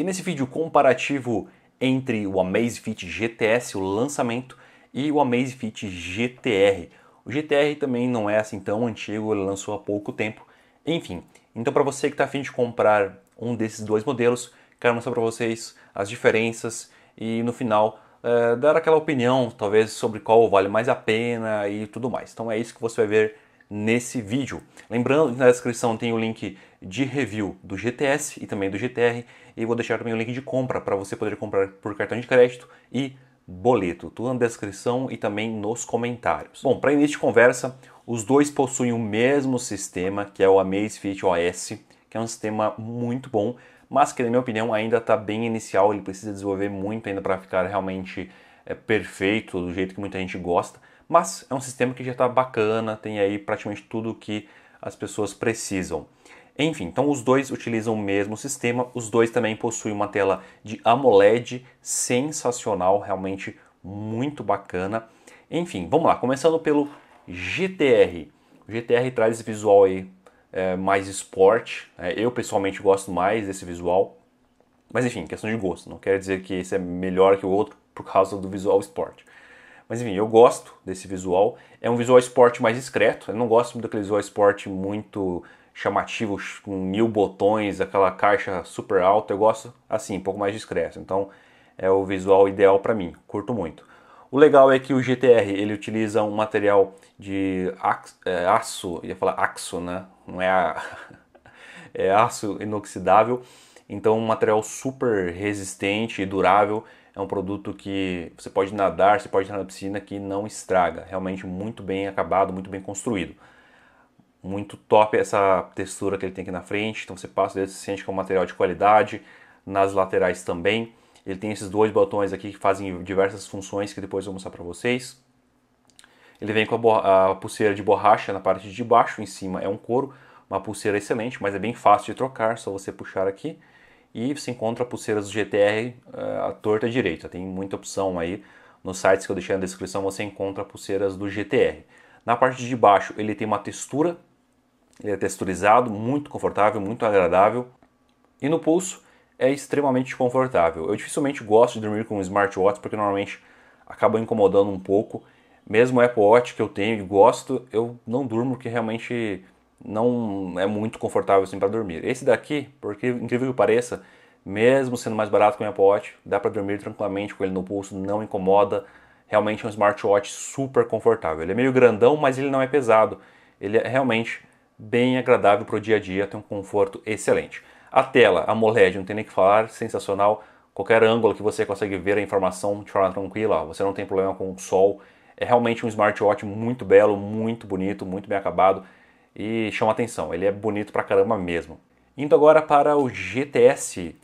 E nesse vídeo comparativo entre o Amazfit GTS, o lançamento, e o Amazfit GTR. O GTR também não é assim tão antigo, ele lançou há pouco tempo. Enfim, então para você que está afim de comprar um desses dois modelos, quero mostrar para vocês as diferenças e no final é, dar aquela opinião, talvez sobre qual vale mais a pena e tudo mais. Então é isso que você vai ver nesse vídeo. Lembrando que na descrição tem o link de review do GTS e também do GTR e vou deixar também o link de compra para você poder comprar por cartão de crédito e boleto, tudo na descrição e também nos comentários. Bom, para início de conversa, os dois possuem o mesmo sistema, que é o Amazfit OS, que é um sistema muito bom, mas que na minha opinião ainda está bem inicial, ele precisa desenvolver muito ainda para ficar realmente é, perfeito, do jeito que muita gente gosta mas é um sistema que já está bacana, tem aí praticamente tudo que as pessoas precisam. Enfim, então os dois utilizam o mesmo sistema, os dois também possuem uma tela de AMOLED sensacional, realmente muito bacana. Enfim, vamos lá, começando pelo GTR. O GTR traz esse visual aí é, mais esporte, é, eu pessoalmente gosto mais desse visual, mas enfim, questão de gosto, não quer dizer que esse é melhor que o outro por causa do visual esporte. Mas enfim, eu gosto desse visual. É um visual esporte mais discreto. Eu não gosto muito daquele visual esporte muito chamativo, com mil botões, aquela caixa super alta. Eu gosto assim, um pouco mais discreto. Então é o visual ideal para mim. Curto muito. O legal é que o GTR ele utiliza um material de é, aço, ia falar axo, né? Não é, a, é aço inoxidável, então um material super resistente e durável é um produto que você pode nadar, você pode entrar na piscina que não estraga. Realmente muito bem acabado, muito bem construído. Muito top essa textura que ele tem aqui na frente. Então você passa dele, você sente que é um material de qualidade. Nas laterais também. Ele tem esses dois botões aqui que fazem diversas funções que depois eu vou mostrar para vocês. Ele vem com a, a, pulseira de borracha na parte de baixo, em cima é um couro, uma pulseira excelente, mas é bem fácil de trocar, só você puxar aqui e você encontra pulseiras do GTR uh, eh, à torta direita. Tem muita opção aí nos sites que eu deixei na descrição, você encontra pulseiras do GTR. Na parte de baixo, ele tem uma textura, ele é texturizado, muito confortável, muito agradável. E no pulso é extremamente confortável. Eu dificilmente gosto de dormir com um smartwatch porque normalmente acaba incomodando um pouco. Mesmo o Apple Watch que eu tenho e gosto, eu não durmo porque realmente não é muito confortável assim para dormir. Esse daqui, porque incrível que pareça, mesmo sendo mais barato que o Apple Watch, dá para dormir tranquilamente com ele no pulso, não incomoda. Realmente é um smartwatch super confortável. Ele é meio grandão, mas ele não é pesado. Ele é realmente bem agradável para o dia a dia, tem um conforto excelente. A tela a AMOLED, não tem nem que falar, sensacional. Qualquer ângulo que você consegue ver a informação de forma tranquila, você não tem problema com o sol. É realmente um smartwatch muito belo, muito bonito, muito bem acabado e chama atenção. Ele é bonito pra caramba mesmo. Indo agora para o GTS.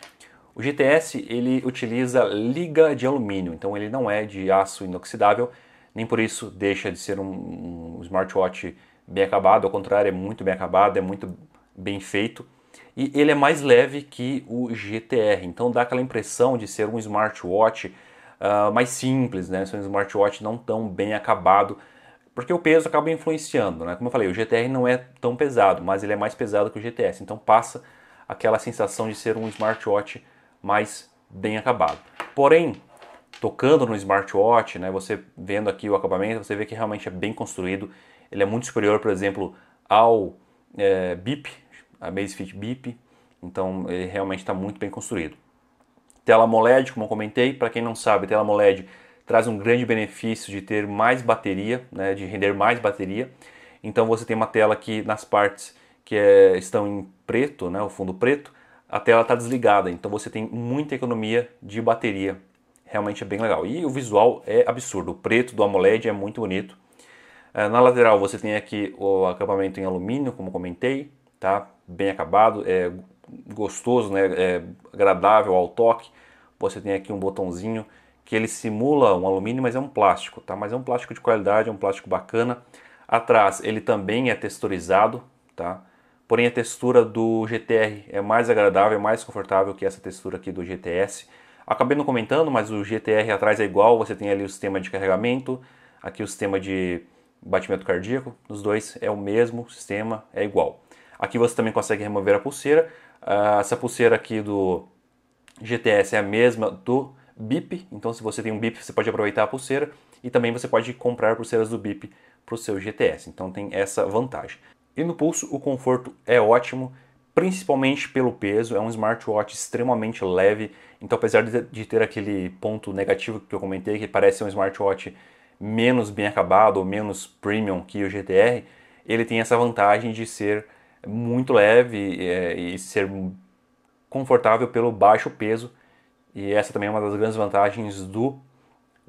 O GTS ele utiliza liga de alumínio, então ele não é de aço inoxidável, nem por isso deixa de ser um, um smartwatch bem acabado, ao contrário, é muito bem acabado, é muito bem feito. E ele é mais leve que o GTR, então dá aquela impressão de ser um smartwatch uh, mais simples, né? Ser um smartwatch não tão bem acabado, porque o peso acaba influenciando, né? Como eu falei, o GTR não é tão pesado, mas ele é mais pesado que o GTS, então passa aquela sensação de ser um smartwatch mais bem acabado. Porém, tocando no smartwatch, né, você vendo aqui o acabamento, você vê que realmente é bem construído. Ele é muito superior, por exemplo, ao é, Bip, a Basefit Bip. Então, ele realmente está muito bem construído. Tela AMOLED, como eu comentei, para quem não sabe, tela AMOLED traz um grande benefício de ter mais bateria, né, de render mais bateria. Então você tem uma tela aqui nas partes que é, estão em preto, né, o fundo preto, a tela está desligada, então você tem muita economia de bateria. Realmente é bem legal. E o visual é absurdo. O preto do AMOLED é muito bonito. É, na lateral você tem aqui o acabamento em alumínio, como comentei, tá? Bem acabado, é gostoso, né? É agradável ao toque. Você tem aqui um botãozinho que ele simula um alumínio, mas é um plástico, tá? Mas é um plástico de qualidade, é um plástico bacana. Atrás ele também é texturizado, tá? Porém a textura do GTR é mais agradável, é mais confortável que essa textura aqui do GTS. Acabei não comentando, mas o GTR atrás é igual, você tem ali o sistema de carregamento, aqui o sistema de batimento cardíaco, nos dois é o mesmo sistema, é igual. Aqui você também consegue remover a pulseira, ah, essa pulseira aqui do GTS é a mesma do BIP, então se você tem um BIP, você pode aproveitar a pulseira e também você pode comprar pulseiras do BIP para o seu GTS, então tem essa vantagem. E no pulso, o conforto é ótimo, principalmente pelo peso, é um smartwatch extremamente leve, então apesar de ter aquele ponto negativo que eu comentei, que parece um smartwatch menos bem acabado ou menos premium que o GTR, ele tem essa vantagem de ser muito leve é, e ser confortável pelo baixo peso e essa também é uma das grandes vantagens do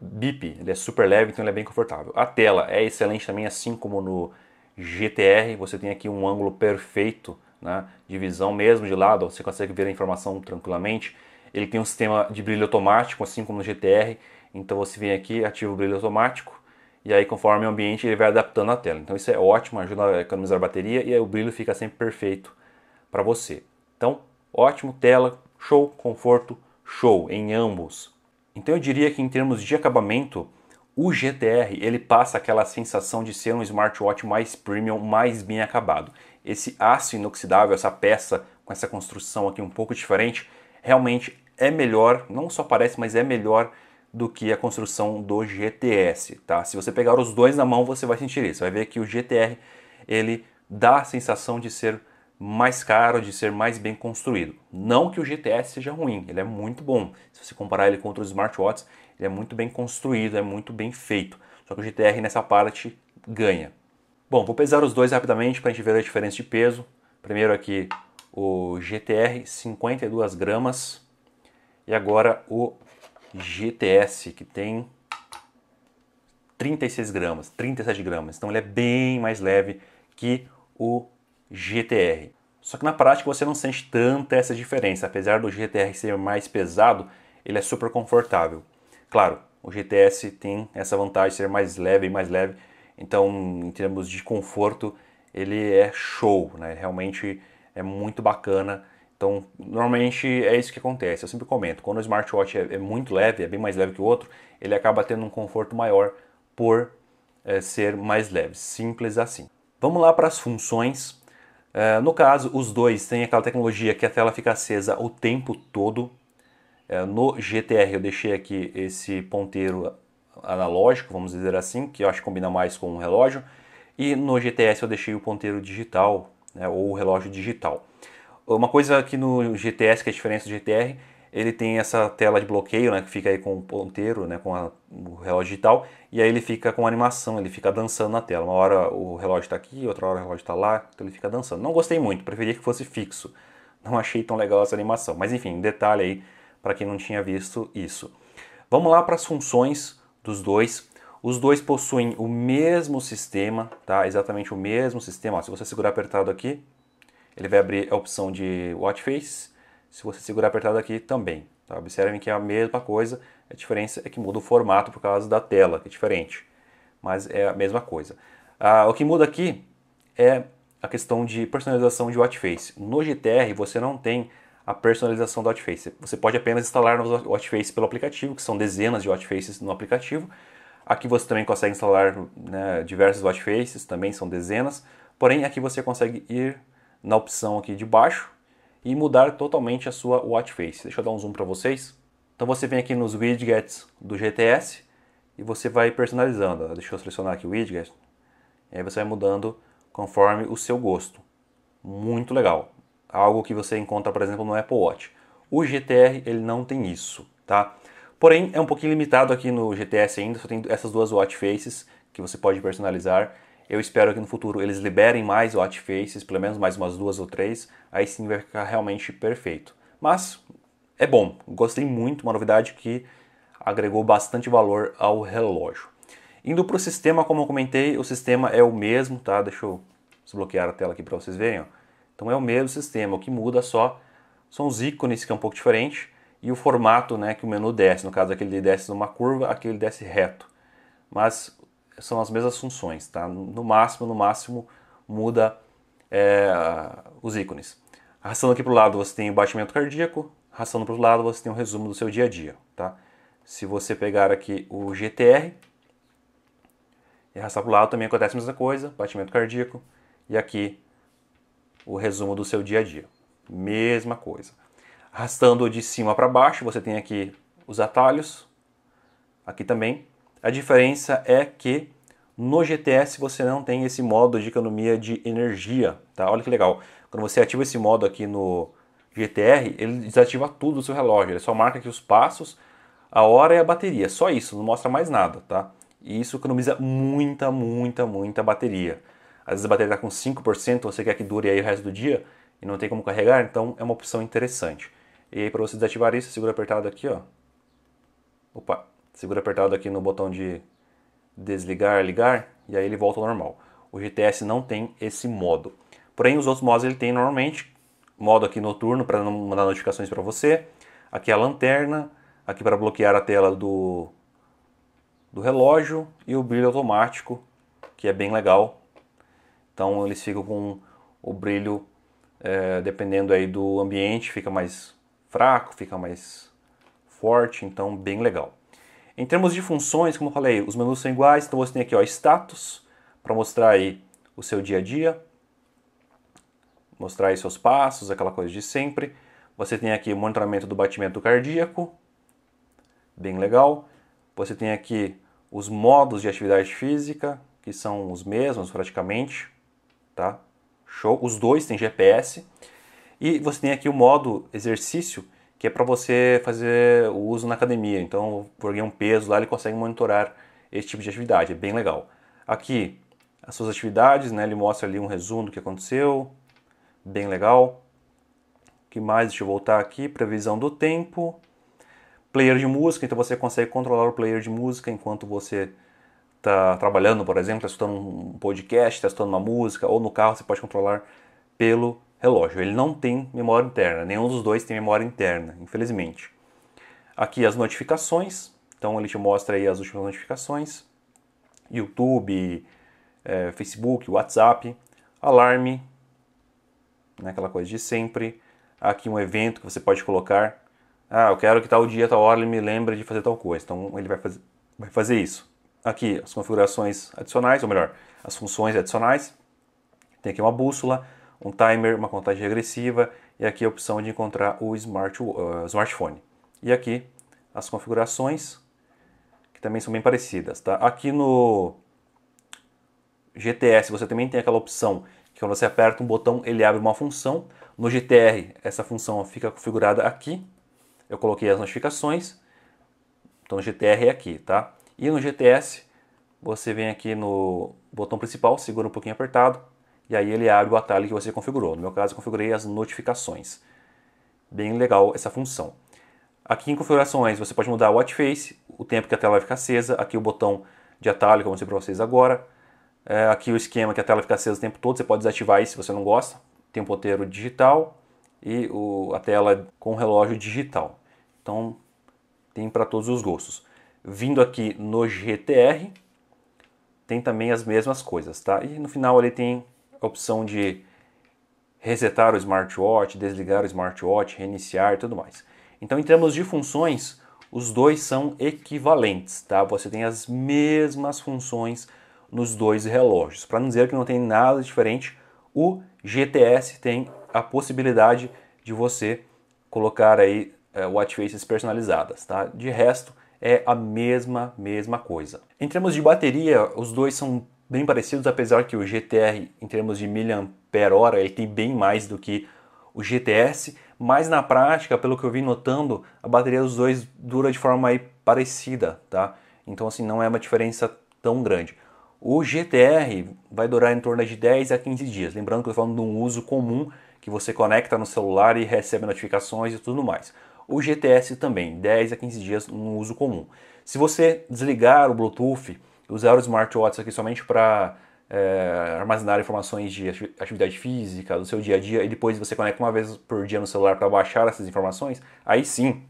BIP. Ele é super leve, então ele é bem confortável. A tela é excelente também, assim como no GTR. Você tem aqui um ângulo perfeito né, de visão mesmo de lado. Você consegue ver a informação tranquilamente. Ele tem um sistema de brilho automático, assim como no GTR. Então você vem aqui, ativa o brilho automático. E aí, conforme o ambiente, ele vai adaptando a tela. Então isso é ótimo, ajuda a economizar a bateria e o brilho fica sempre perfeito para você. Então, ótimo, tela, show, conforto, show em ambos. Então eu diria que em termos de acabamento, o GTR ele passa aquela sensação de ser um smartwatch mais premium, mais bem acabado. Esse aço inoxidável, essa peça com essa construção aqui um pouco diferente, realmente é melhor, não só parece, mas é melhor do que a construção do GTS, tá? Se você pegar os dois na mão, você vai sentir isso. Vai ver que o GTR ele dá a sensação de ser mais caro, de ser mais bem construído. Não que o GTS seja ruim, ele é muito bom. Se você comparar ele com outros smartwatches, ele é muito bem construído, é muito bem feito. Só que o GTR nessa parte ganha. Bom, vou pesar os dois rapidamente para a gente ver a diferença de peso. Primeiro aqui o GTR 52 gramas e agora o GTS que tem 36 gramas, 37 gramas. Então ele é bem mais leve que o GTR. Só que na prática você não sente tanta essa diferença, apesar do GTR ser mais pesado, ele é super confortável. Claro, o GTS tem essa vantagem de ser mais leve e mais leve, então em termos de conforto ele é show, né? Realmente é muito bacana. Então, normalmente é isso que acontece. Eu sempre comento, quando o smartwatch é, é muito leve, é bem mais leve que o outro, ele acaba tendo um conforto maior por é, ser mais leve. Simples assim. Vamos lá para as funções. Uh, no caso, os dois têm aquela tecnologia que a tela fica acesa o tempo todo. Uh, no GTR eu deixei aqui esse ponteiro analógico, vamos dizer assim, que eu acho que combina mais com um relógio. E no GTS eu deixei o ponteiro digital, né, ou o relógio digital. Uma coisa aqui no GTS que é diferente do GTR ele tem essa tela de bloqueio, né, que fica aí com o ponteiro, né, com a, o relógio digital, e aí ele fica com animação, ele fica dançando na tela. Uma hora o relógio está aqui, outra hora o relógio está lá, então ele fica dançando. Não gostei muito, preferia que fosse fixo. Não achei tão legal essa animação, mas enfim, detalhe aí para quem não tinha visto isso. Vamos lá para as funções dos dois. Os dois possuem o mesmo sistema, tá? Exatamente o mesmo sistema. Ó, se você segurar apertado aqui, ele vai abrir a opção de watch face se você segurar apertado aqui, também. Tá? Observem que é a mesma coisa, a diferença é que muda o formato por causa da tela, que é diferente. Mas é a mesma coisa. Ah, o que muda aqui é a questão de personalização de Watchface. No GTR você não tem a personalização do Watchface. Você pode apenas instalar no Watchface pelo aplicativo, que são dezenas de Watchfaces no aplicativo. Aqui você também consegue instalar né, diversos Watchfaces, também são dezenas. Porém, aqui você consegue ir na opção aqui de baixo, e mudar totalmente a sua watch face. Deixa eu dar um zoom para vocês. Então você vem aqui nos widgets do GTS e você vai personalizando. Deixa eu selecionar aqui o widget. E aí você vai mudando conforme o seu gosto. Muito legal. Algo que você encontra, por exemplo, no Apple Watch. O GTR ele não tem isso, tá? Porém, é um pouquinho limitado aqui no GTS ainda, só tem essas duas watch faces que você pode personalizar eu espero que no futuro eles liberem mais watch faces, pelo menos mais umas duas ou três, aí sim vai ficar realmente perfeito. Mas é bom, gostei muito, uma novidade que agregou bastante valor ao relógio. Indo para o sistema, como eu comentei, o sistema é o mesmo, tá? Deixa eu desbloquear a tela aqui para vocês verem. Ó. Então é o mesmo sistema, o que muda só são os ícones que é um pouco diferente e o formato né, que o menu desce. No caso, aquele desce numa curva, aquele desce reto. Mas são as mesmas funções, tá? No máximo, no máximo muda é, os ícones. Arrastando aqui para o lado você tem o batimento cardíaco, arrastando para o lado você tem o resumo do seu dia a dia, tá? Se você pegar aqui o GTR e arrastar para o lado também acontece a mesma coisa, batimento cardíaco e aqui o resumo do seu dia a dia, mesma coisa. Arrastando de cima para baixo você tem aqui os atalhos, aqui também a diferença é que no GTS você não tem esse modo de economia de energia, tá? Olha que legal. Quando você ativa esse modo aqui no GTR, ele desativa tudo do seu relógio. Ele só marca aqui os passos, a hora e a bateria. Só isso, não mostra mais nada, tá? E isso economiza muita, muita, muita bateria. Às vezes a bateria está com 5%, você quer que dure aí o resto do dia e não tem como carregar, então é uma opção interessante. E aí para você desativar isso, segura apertado aqui, ó. Opa, segura apertado aqui no botão de desligar, ligar, e aí ele volta ao normal. O GTS não tem esse modo. Porém, os outros modos ele tem normalmente. Modo aqui noturno para não mandar notificações para você. Aqui é a lanterna, aqui para bloquear a tela do, do relógio e o brilho automático, que é bem legal. Então eles ficam com o brilho é, dependendo aí do ambiente, fica mais fraco, fica mais forte, então bem legal. Em termos de funções, como eu falei, os menus são iguais, então você tem aqui ó, status, para mostrar aí o seu dia a dia, mostrar aí seus passos, aquela coisa de sempre. Você tem aqui o monitoramento do batimento cardíaco, bem legal. Você tem aqui os modos de atividade física, que são os mesmos praticamente, tá? Show. Os dois têm GPS. E você tem aqui o modo exercício, que é para você fazer o uso na academia. Então, por alguém um peso lá, ele consegue monitorar esse tipo de atividade, é bem legal. Aqui, as suas atividades, né? Ele mostra ali um resumo do que aconteceu, bem legal. O que mais? Deixa eu voltar aqui, previsão do tempo. Player de música, então você consegue controlar o player de música enquanto você está trabalhando, por exemplo, está escutando um podcast, está escutando uma música, ou no carro você pode controlar pelo relógio. Ele não tem memória interna, nenhum dos dois tem memória interna, infelizmente. Aqui as notificações, então ele te mostra aí as últimas notificações, YouTube, é, Facebook, WhatsApp, alarme, né, aquela coisa de sempre. Aqui um evento que você pode colocar. Ah, eu quero que tal dia, tal hora ele me lembre de fazer tal coisa. Então ele vai fazer, vai fazer isso. Aqui as configurações adicionais, ou melhor, as funções adicionais. Tem aqui uma bússola, um timer, uma contagem regressiva e aqui a opção de encontrar o smart, uh, smartphone. E aqui as configurações, que também são bem parecidas. Tá? Aqui no GTS você também tem aquela opção que quando você aperta um botão ele abre uma função. No GTR essa função fica configurada aqui. Eu coloquei as notificações. Então no GTR é aqui, tá? E no GTS você vem aqui no botão principal, segura um pouquinho apertado, e aí ele abre o atalho que você configurou. No meu caso, eu configurei as notificações. Bem legal essa função. Aqui em configurações, você pode mudar o watch face, o tempo que a tela vai ficar acesa, aqui o botão de atalho que eu mostrei para vocês agora, é, aqui o esquema que a tela fica acesa o tempo todo, você pode desativar isso se você não gosta, tem o um ponteiro digital e o, a tela com relógio digital. Então, tem para todos os gostos. Vindo aqui no GTR, tem também as mesmas coisas, tá? E no final ali tem opção de resetar o smartwatch, desligar o smartwatch, reiniciar e tudo mais. Então, em termos de funções, os dois são equivalentes, tá? Você tem as mesmas funções nos dois relógios. Para não dizer que não tem nada diferente, o GTS tem a possibilidade de você colocar aí é, watchfaces personalizadas, tá? De resto, é a mesma mesma coisa. Em termos de bateria, os dois são bem parecidos, apesar que o GTR, em termos de mAh, ele tem bem mais do que o GTS, mas na prática, pelo que eu vim notando, a bateria dos dois dura de forma aí parecida, tá? Então assim, não é uma diferença tão grande. O GTR vai durar em torno de 10 a 15 dias, lembrando que eu estou falando de um uso comum que você conecta no celular e recebe notificações e tudo mais. O GTS também, 10 a 15 dias no uso comum. Se você desligar o Bluetooth Usar o smartwatch aqui somente para é, armazenar informações de atividade física, do seu dia a dia, e depois você conecta uma vez por dia no celular para baixar essas informações, aí sim,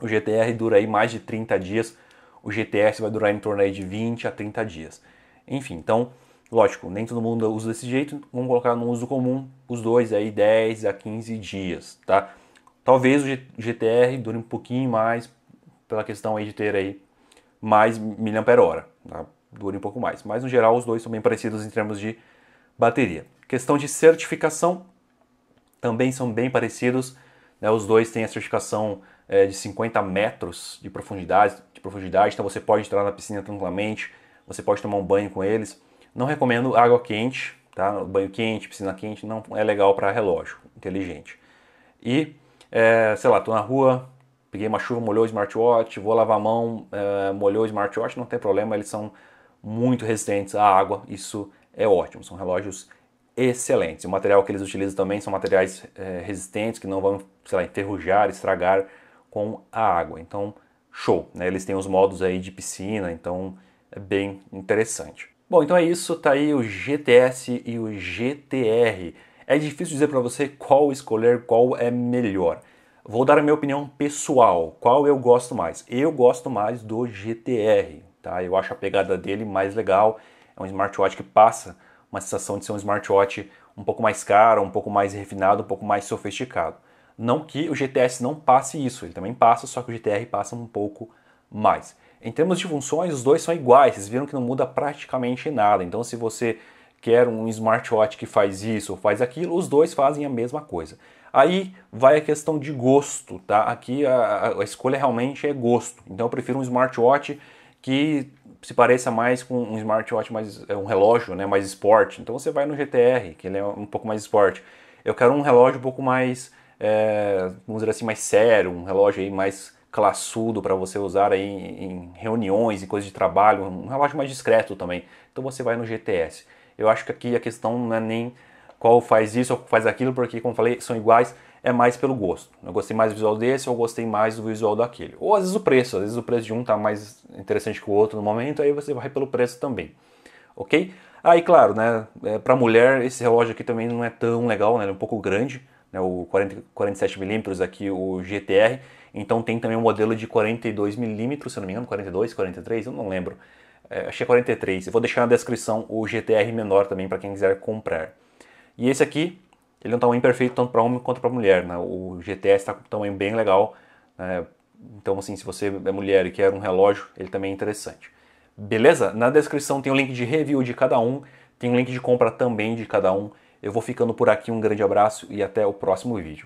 o GTR dura aí mais de 30 dias, o GTS vai durar em torno aí de 20 a 30 dias. Enfim, então, lógico, nem todo mundo usa desse jeito, vamos colocar no uso comum os dois aí 10 a 15 dias, tá? Talvez o GTR dure um pouquinho mais pela questão aí de ter aí mais miliampere hora. Tá? Né, Dura um pouco mais. Mas no geral os dois são bem parecidos em termos de bateria. Questão de certificação, também são bem parecidos. Né? Os dois têm a certificação é, de 50 metros de profundidade, de profundidade, então você pode entrar na piscina tranquilamente, você pode tomar um banho com eles. Não recomendo água quente, tá? banho quente, piscina quente, não é legal para relógio inteligente. E, é, sei lá, estou na rua, Peguei uma chuva, molhou o smartwatch, vou lavar a mão, é, molhou o smartwatch, não tem problema, eles são muito resistentes à água, isso é ótimo. São relógios excelentes. O material que eles utilizam também são materiais é, resistentes que não vão, sei lá, enferrujar, estragar com a água. Então, show, né? Eles têm os modos aí de piscina, então é bem interessante. Bom, então é isso, tá aí o GTS e o GTR. É difícil dizer para você qual escolher, qual é melhor. Vou dar a minha opinião pessoal. Qual eu gosto mais? Eu gosto mais do GTR, tá? Eu acho a pegada dele mais legal. É um smartwatch que passa uma sensação de ser um smartwatch um pouco mais caro, um pouco mais refinado, um pouco mais sofisticado. Não que o GTS não passe isso, ele também passa, só que o GTR passa um pouco mais. Em termos de funções, os dois são iguais, vocês viram que não muda praticamente nada. Então, se você quer um smartwatch que faz isso ou faz aquilo, os dois fazem a mesma coisa. Aí vai a questão de gosto, tá? Aqui a, a escolha realmente é gosto. Então eu prefiro um smartwatch que se pareça mais com um smartwatch mais é, um relógio, né, mais esporte. Então você vai no GTR, que ele é um pouco mais esporte. Eu quero um relógio um pouco mais, é, vamos dizer assim, mais sério, um relógio aí mais classudo para você usar aí em reuniões e coisas de trabalho, um relógio mais discreto também. Então você vai no GTS. Eu acho que aqui a questão não é nem qual faz isso ou faz aquilo, porque, como falei, são iguais, é mais pelo gosto. Eu gostei mais do visual desse ou gostei mais do visual daquele. Ou às vezes o preço, às vezes o preço de um está mais interessante que o outro no momento, aí você vai pelo preço também. Ok? Aí, ah, claro, né, é, para mulher, esse relógio aqui também não é tão legal, né, ele é um pouco grande, né, o 47mm aqui, o GTR. Então tem também um modelo de 42mm, se não me engano, 42, 43, eu não lembro. É, achei 43. Eu vou deixar na descrição o GTR menor também para quem quiser comprar. E esse aqui, ele é um tamanho perfeito tanto para homem quanto para mulher, né? O GTS está com um tamanho bem legal, né? Então, assim, se você é mulher e quer um relógio, ele também é interessante. Beleza? Na descrição tem o um link de review de cada um, tem um link de compra também de cada um. Eu vou ficando por aqui, um grande abraço e até o próximo vídeo.